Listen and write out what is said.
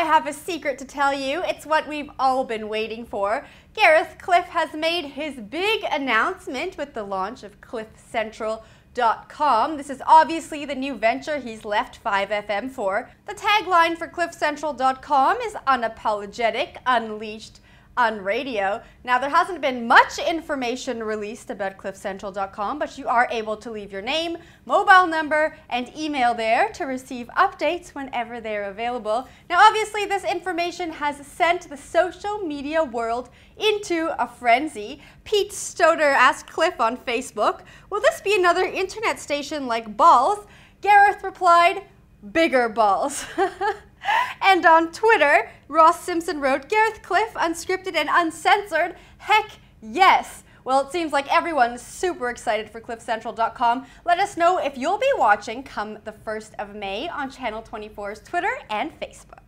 I have a secret to tell you. It's what we've all been waiting for. Gareth Cliff has made his big announcement with the launch of CliffCentral.com. This is obviously the new venture he's left 5FM for. The tagline for CliffCentral.com is unapologetic, unleashed, on radio. Now, there hasn't been much information released about cliffcentral.com, but you are able to leave your name, mobile number, and email there to receive updates whenever they're available. Now, obviously, this information has sent the social media world into a frenzy. Pete Stoder asked Cliff on Facebook, Will this be another internet station like Balls? Gareth replied, Bigger balls. And on Twitter, Ross Simpson wrote, Gareth Cliff, unscripted and uncensored. Heck yes. Well, it seems like everyone's super excited for CliffCentral.com. Let us know if you'll be watching come the 1st of May on Channel 24's Twitter and Facebook.